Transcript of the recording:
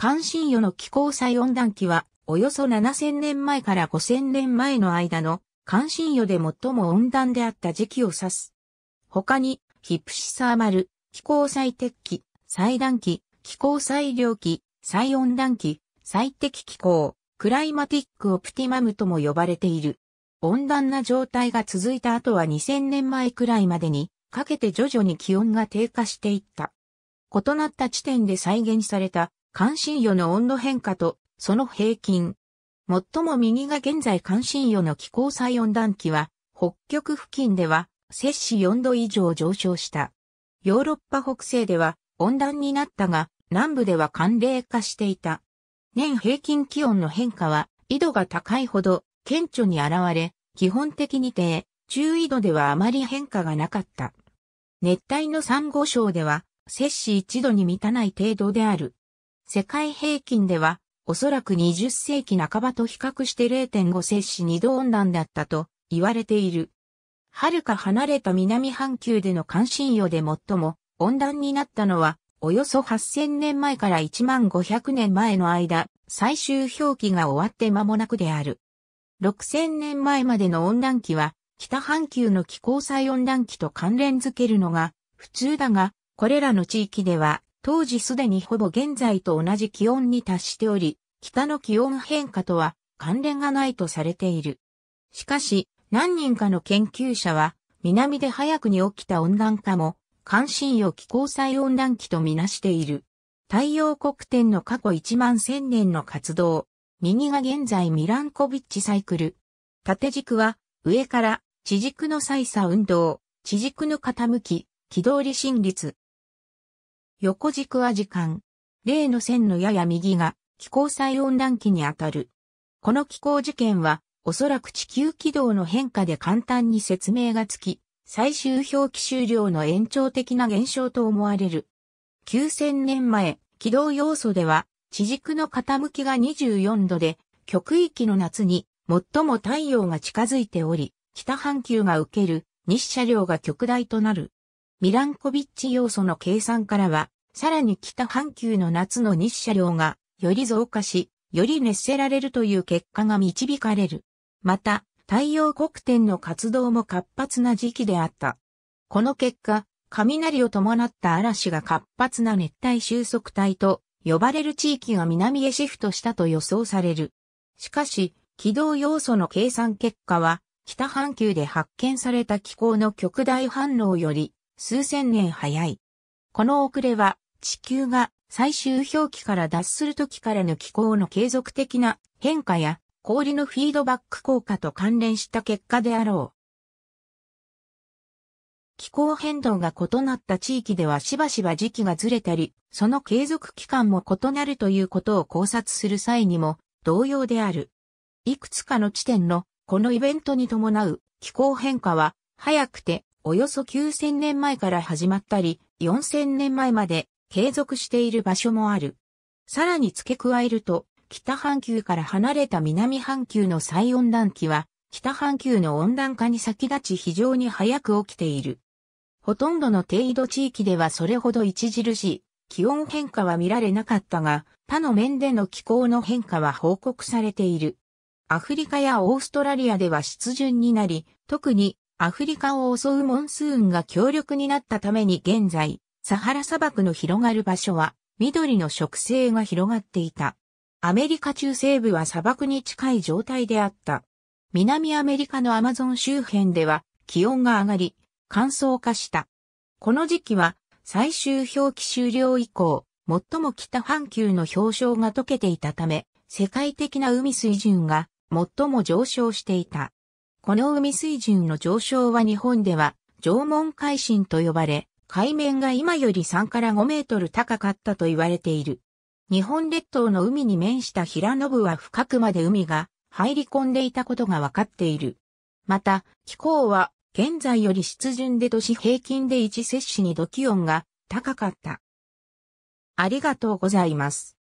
関心予の気候最温暖期は、およそ7000年前から5000年前の間の関心予で最も温暖であった時期を指す。他に、ヒプシサーマル、気候最適期、最暖期、気候最良期、最温暖期、最適気候、クライマティックオプティマムとも呼ばれている。温暖な状態が続いた後は2000年前くらいまでに、かけて徐々に気温が低下していった。異なった地点で再現された関心余の温度変化とその平均。最も右が現在関心余の気候最温暖期は、北極付近では摂氏4度以上上昇した。ヨーロッパ北西では温暖になったが、南部では寒冷化していた。年平均気温の変化は、緯度が高いほど顕著に現れ、基本的に低、中緯度ではあまり変化がなかった。熱帯のサンゴ礁では、摂氏1度に満たない程度である。世界平均では、おそらく20世紀半ばと比較して0.5摂氏2度温暖だったと言われている。遥か離れた南半球での関心予で最も温暖になったのは、およそ8000年前から1500年前の間、最終表記が終わって間もなくである。6000年前までの温暖期は、北半球の気候最温暖期と関連づけるのが普通だが、これらの地域では当時すでにほぼ現在と同じ気温に達しており、北の気温変化とは関連がないとされている。しかし、何人かの研究者は、南で早くに起きた温暖化も、関心を気候際温暖期とみなしている。太陽黒点の過去1万1000年の活動。右が現在ミランコビッチサイクル。縦軸は、上から、地軸の再差運動、地軸の傾き、軌道離心率、横軸は時間。例の線のやや右が気候再温暖期にあたる。この気候事件は、おそらく地球軌道の変化で簡単に説明がつき、最終表記終了の延長的な現象と思われる。9000年前、軌道要素では、地軸の傾きが24度で、極域の夏に最も太陽が近づいており、北半球が受ける日射量が極大となる。ミランコビッチ要素の計算からは、さらに北半球の夏の日射量がより増加し、より熱せられるという結果が導かれる。また、太陽黒点の活動も活発な時期であった。この結果、雷を伴った嵐が活発な熱帯収束帯と呼ばれる地域が南へシフトしたと予想される。しかし、軌道要素の計算結果は、北半球で発見された気候の極大反応より数千年早い。この遅れは、地球が最終氷期から脱する時からの気候の継続的な変化や氷のフィードバック効果と関連した結果であろう。気候変動が異なった地域ではしばしば時期がずれたり、その継続期間も異なるということを考察する際にも同様である。いくつかの地点のこのイベントに伴う気候変化は早くておよそ9000年前から始まったり、4000年前まで継続している場所もある。さらに付け加えると、北半球から離れた南半球の再温暖期は、北半球の温暖化に先立ち非常に早く起きている。ほとんどの低緯度地域ではそれほど著しい気温変化は見られなかったが、他の面での気候の変化は報告されている。アフリカやオーストラリアでは湿潤になり、特にアフリカを襲うモンスーンが強力になったために現在、サハラ砂漠の広がる場所は、緑の植生が広がっていた。アメリカ中西部は砂漠に近い状態であった。南アメリカのアマゾン周辺では気温が上がり、乾燥化した。この時期は最終氷期終了以降、最も北半球の氷床が溶けていたため、世界的な海水準が最も上昇していた。この海水準の上昇は日本では縄文海進と呼ばれ、海面が今より3から5メートル高かったと言われている。日本列島の海に面した平野部は深くまで海が入り込んでいたことが分かっている。また、気候は現在より湿潤で都市平均で1摂氏に土気温が高かった。ありがとうございます。